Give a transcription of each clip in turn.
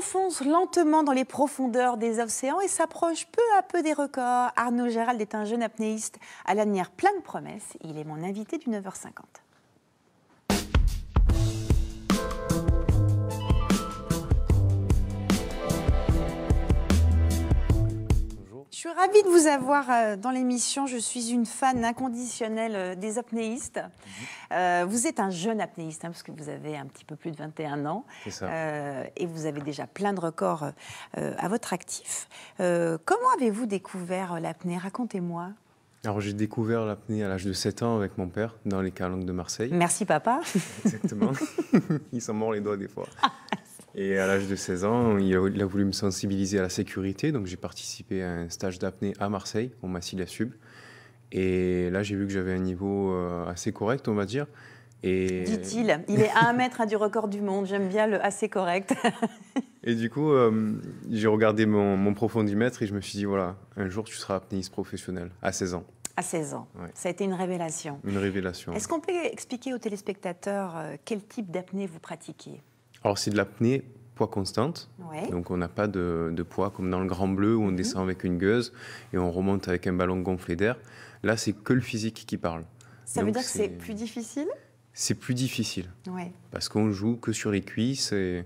fonce lentement dans les profondeurs des océans et s'approche peu à peu des records. Arnaud Gérald est un jeune apnéiste à l'avenir plein de promesses. Il est mon invité du 9h50. Je suis ravie de vous avoir euh, dans l'émission. Je suis une fan inconditionnelle euh, des apnéistes. Mhm. Euh, vous êtes un jeune apnéiste, hein, parce que vous avez un petit peu plus de 21 ans. Ça. et vous avez déjà plein de records à votre actif. comment avez-vous découvert l'apnée Racontez-moi. Alors j'ai découvert l'apnée à l'âge de 7 ans avec mon père dans les calanques de Marseille. Merci papa. Exactement. Ils sont morts les doigts des fois. Et à l'âge de 16 ans, il a, voulu me sensibiliser à la sécurité. Donc j'ai participé à un stage d'apnée à Marseille, au Massilia la Sub. Et là, j'ai vu que j'avais un niveau euh, assez correct, on va dire. Et... Dit-il, il est à un mètre du record du monde. J'aime bien le assez correct. et du coup, euh, j'ai regardé mon, mon, profondimètre et je me suis dit voilà, un jour tu seras apnéiste professionnel à 16 ans. À 16 ans. Ça a été une révélation. Une révélation. Est-ce qu'on peut expliquer aux téléspectateurs euh, quel type d'apnée vous pratiquez alors, c'est de l'apnée poids constante. Donc, on n'a pas de, poids comme dans le Grand Bleu où on mhm. descend avec une gueuse et on remonte avec un ballon gonflé d'air. Là, c'est que le physique qui parle. Ça veut dire que c'est plus difficile C'est plus difficile. Parce qu'on joue que sur les cuisses et,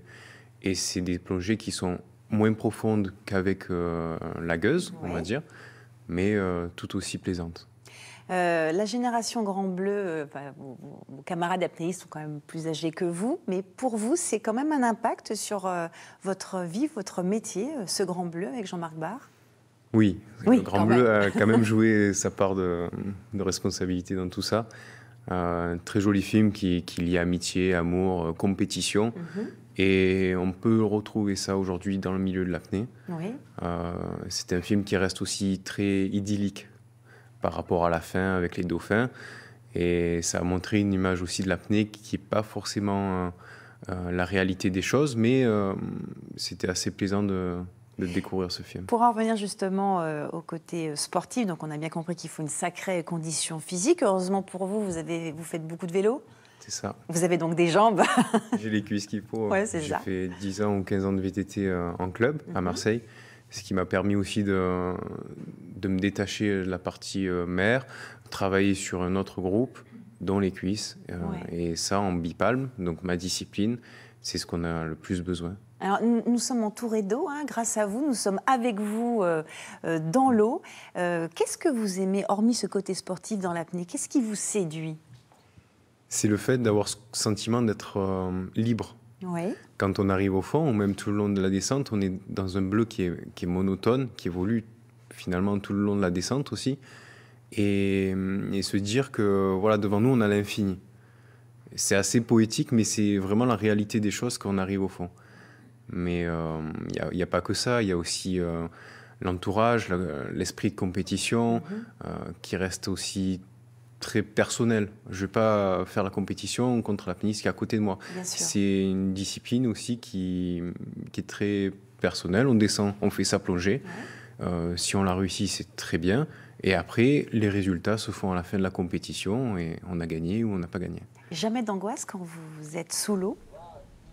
c'est des plongées qui sont moins profondes qu'avec euh, la gueuse, on va dire, mais euh, tout aussi plaisantes. Euh, la génération Grand Bleu, euh, vos, camarades apnéistes sont quand même plus âgés que vous, mais pour vous, c'est quand même un impact sur euh, votre vie, votre métier, ce Grand Bleu avec Jean-Marc Barr oui. le Grand Bleu a quand même joué sa part de, responsabilité dans tout ça. Un très joli film qui, qui lie amitié, amour, compétition. Mhm. Et on peut retrouver ça aujourd'hui dans le milieu de l'apnée. c'est un film qui reste aussi très idyllique par rapport à la fin avec les dauphins. Et ça a montré une image aussi de l'apnée qui n'est pas forcément euh, euh, la réalité des choses, mais euh, c'était assez plaisant de, découvrir ce film. Pour en revenir justement au côté sportif, donc on a bien compris qu'il faut une sacrée condition physique. Heureusement pour vous, vous, avez, vous faites beaucoup de vélo. C'est ça. Vous avez donc des jambes. J'ai les cuisses qu'il faut. J'ai fait 10 ans ou 15 ans de VTT en club à mhm. Marseille ce qui m'a permis aussi de, de, me détacher de la partie euh, mère, travailler sur un autre groupe, dont les cuisses, euh, et ça en bipalme, donc ma discipline, c'est ce qu'on a le plus besoin. Alors, nous, sommes entourés d'eau, hein. grâce à vous, nous sommes avec vous euh, dans l'eau. qu'est-ce que vous aimez, hormis ce côté sportif dans l'apnée Qu'est-ce qui vous séduit C'est le fait d'avoir ce sentiment d'être libre quand on arrive au fond, ou même tout le long de la descente, on est dans un bleu qui est, monotone, qui évolue finalement tout le long de la descente aussi. Et, se dire que voilà, devant nous, on a l'infini. C'est assez poétique, mais c'est vraiment la réalité des choses quand on arrive au fond. Mais il euh, n'y a, pas que ça, il y a aussi euh, l'entourage, l'esprit de compétition, mhm. euh, qui reste aussi très personnel. Je ne vais pas faire la compétition contre la pénis qui est à côté de moi. C'est une discipline aussi qui, est très personnelle. On descend, on fait sa plongée. Euh, si on la réussit, c'est très bien. Et après, les résultats se font à la fin de la compétition et on a gagné ou on n'a pas gagné. Jamais d'angoisse quand vous êtes sous l'eau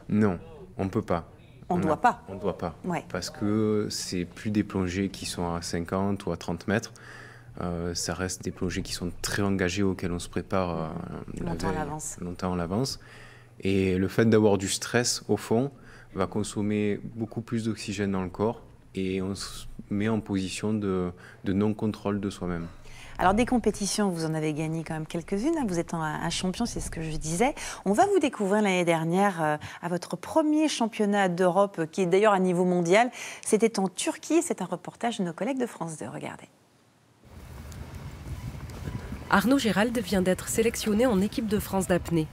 Non, on ne peut pas. On ne doit pas. On ne doit pas. Parce que c'est plus des plongées qui sont à 50 ou à 30 mètres. Euh, ça reste des projets qui sont très engagés, auxquels on se prépare euh, longtemps, en longtemps avance. Et le fait d'avoir du stress, au fond, va consommer beaucoup plus d'oxygène dans le corps et on se met en position de, non-contrôle de soi-même. Alors des compétitions, vous en avez gagné quand même quelques-unes, hein. vous êtes un, champion, c'est ce que je disais. On va vous découvrir l'année dernière euh, à votre premier championnat d'Europe, qui est d'ailleurs à niveau mondial. C'était en Turquie, c'est un reportage de nos collègues de France 2, regardez. Arnaud Gérald vient d'être sélectionné en équipe de France d'apnée.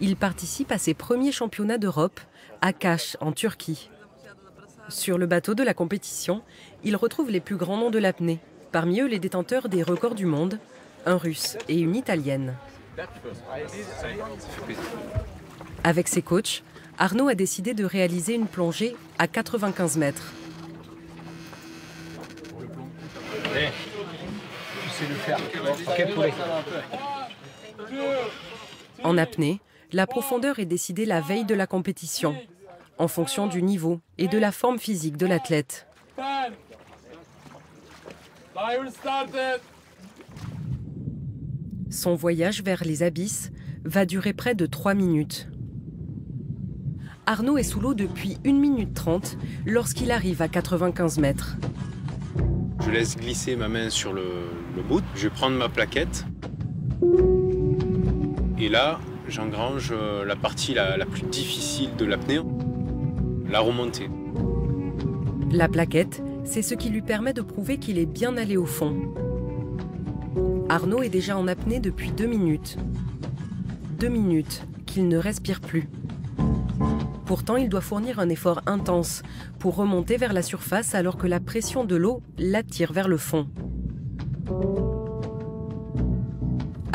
Il participe à ses premiers championnats d'Europe, à Kaş, en Turquie. Sur le bateau de la compétition, il retrouve les plus grands noms de l'apnée, parmi eux les détenteurs des records du monde, un russe et une italienne. Avec ses coachs, Arnaud a décidé de réaliser une plongée à 95 mètres. En apnée, la profondeur est décidée la veille de la compétition, en fonction du niveau et de la forme physique de l'athlète. Son voyage vers les abysses va durer près de 3 minutes. Arnaud est sous l'eau depuis 1 minute 30 lorsqu'il arrive à 95 mètres. Je laisse glisser ma main sur le, le Je vais prendre ma plaquette. Et là, j'engrange euh, la partie la, la plus difficile de l'apnée, la remontée. La plaquette, c'est ce qui lui permet de prouver qu'il est bien allé au fond. Arnaud est déjà en apnée depuis deux minutes. Deux minutes qu'il ne respire plus. Pourtant, il doit fournir un effort intense pour remonter vers la surface alors que la pression de l'eau l'attire vers le fond.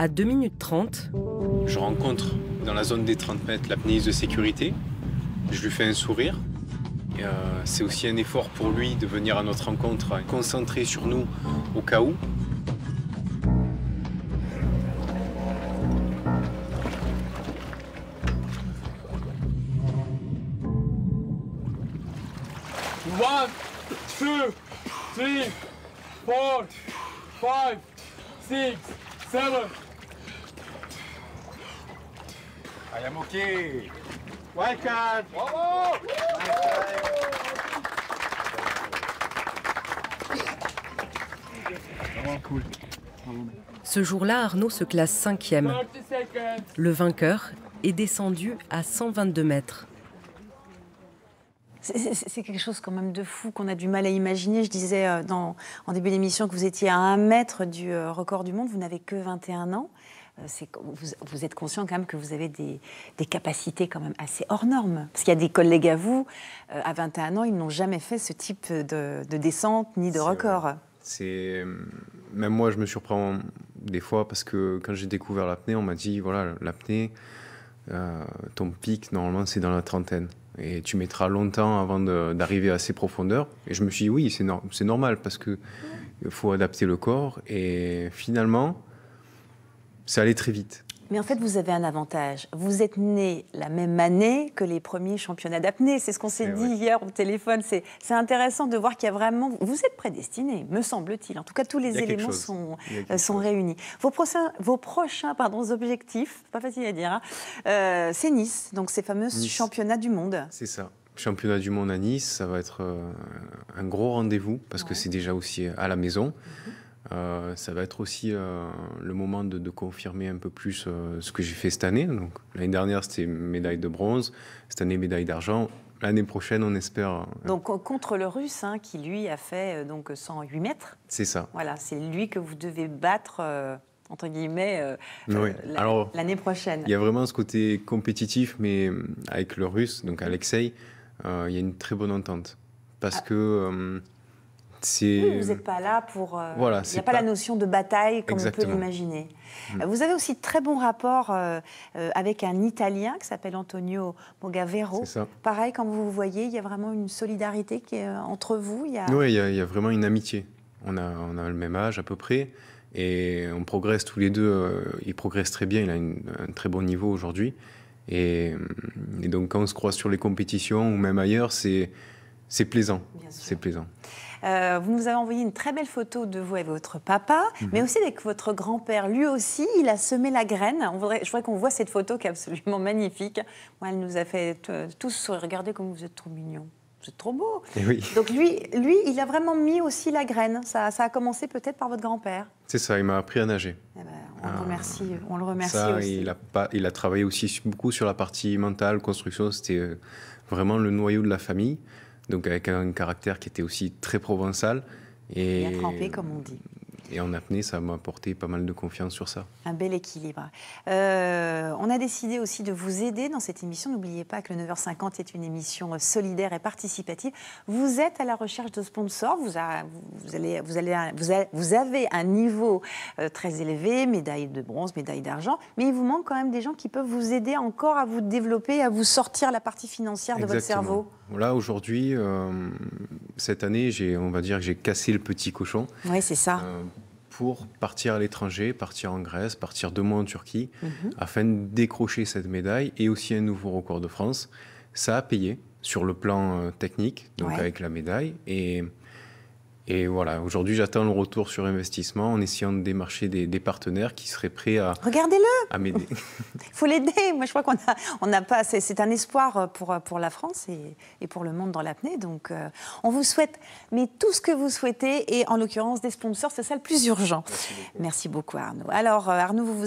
à 2 minutes 30. Je rencontre dans la zone des 30 mètres l'apnéiste de sécurité. Je lui fais un sourire. Euh, c'est aussi un effort pour lui de venir à notre rencontre, concentré sur nous au cas où. One, two, three, four, five, six, seven. Ah, Bravo. Ce jour-là, Arnaud se classe cinquième. Le vainqueur est descendu à 122 mètres. C'est quelque chose quand même de fou qu'on a du mal à imaginer. Je disais euh, en début d'émission que vous étiez à 1 mètre du euh, record du monde, vous n'avez que 21 ans. Euh, vous, êtes conscient quand même que vous avez des, capacités quand même assez hors normes. Parce qu'il y a des collègues à vous, euh, à 21 ans, ils n'ont jamais fait ce type de, descente ni de record. C'est euh, même moi, je me surprends des fois parce que quand j'ai découvert l'apnée, on m'a dit voilà, l'apnée, ton pic normalement c'est dans la trentaine et tu mettras longtemps avant d'arriver à ces profondeurs. Et je me suis dit oui, c'est normal parce que faut adapter le corps et finalement ça allait très vite. Mais en fait, vous avez un avantage. Vous êtes né la même année que les premiers championnats d'apnée. C'est ce qu'on s'est dit hier au téléphone. C'est intéressant de voir qu'il y a vraiment. Vous êtes prédestiné, me semble-t-il. En tout cas, tous les éléments sont, euh, sont réunis. Vos prochains, vos prochains pardon, objectifs, pas facile à dire, hein, euh, c'est Nice, donc ces fameux championnats du monde. C'est ça. Championnat du monde à Nice, ça va être euh, un gros rendez-vous parce que c'est déjà aussi à la maison. Mhm. Euh, ça va être aussi euh, le moment de, confirmer un peu plus euh, ce que j'ai fait cette année. Donc l'année dernière c'était médaille de bronze, cette année médaille d'argent. L'année prochaine, on espère. Donc contre le Russe, hein, qui lui a fait donc 108 mètres. C'est ça. Voilà, c'est lui que vous devez battre entre guillemets l'année prochaine. Il y a vraiment ce côté compétitif, mais avec le Russe, donc Alexei, il y a une très bonne entente parce ah. que vous n'êtes pas là pour. Euh, il n'y a pas, la notion de bataille comme on peut l'imaginer. Mm. Euh, vous avez aussi très bon rapport euh, avec un Italien qui s'appelle Antonio Mogavero. Pareil, quand vous vous voyez, il y a vraiment une solidarité qui est entre vous. Oui, il y, a, vraiment une amitié. On a, le même âge à peu près. Et on progresse tous les deux. Il progresse très bien. Il a un très bon niveau aujourd'hui. Et, et donc, quand on se croise sur les compétitions ou même ailleurs, c'est plaisant. C'est plaisant. Euh, vous nous avez envoyé une très belle photo de vous et votre papa, mhm. mais aussi avec votre grand-père. Lui aussi, il a semé la graine. je voudrais qu'on voit cette photo qui est absolument magnifique. elle nous a fait tous sourire. Regardez comme vous êtes trop mignon. Vous êtes trop beau. Eh Donc lui, lui, il a vraiment mis aussi la graine. Ça, a commencé peut-être par votre grand-père. C'est ça, il m'a appris à nager. Eh ben, on, le remercie, ah. on le remercie aussi. il a travaillé aussi beaucoup sur la partie mentale, construction. C'était euh, vraiment le noyau de la famille donc avec un caractère qui était aussi très provençal. Et bien trempé, comme on dit. Et en apnée, ça m'a apporté pas mal de confiance sur ça. Un bel équilibre. Euh, on a décidé aussi de vous aider dans cette émission. N'oubliez pas que le 9h50 est une émission solidaire et participative. Vous êtes à la recherche de sponsors. Vous, allez, vous, allez, vous, avez un niveau euh, très élevé, médaille de bronze, médaille d'argent. Mais il vous manque quand même des gens qui peuvent vous aider encore à vous développer, à vous sortir la partie financière de votre cerveau. Là, aujourd'hui, euh, cette année, j'ai, on va dire que j'ai cassé le petit cochon. c'est ça. Euh, pour partir à l'étranger, partir en Grèce, partir deux mois en Turquie, mhm. afin de décrocher cette médaille et aussi un nouveau record de France. Ça a payé sur le plan euh, technique, donc avec la médaille. Et et voilà, aujourd'hui, j'attends le retour sur investissement en essayant de démarcher des, partenaires qui seraient prêts à. Regardez-le m'aider. Il faut l'aider. Moi, je crois qu'on n'a on n'a pas. C'est un espoir pour, pour la France et, et pour le monde dans l'apnée. Donc, euh, on vous souhaite mais tout ce que vous souhaitez et en l'occurrence des sponsors, c'est ça le plus urgent. Merci beaucoup, Arnaud. Alors, euh, Arnaud, vous vous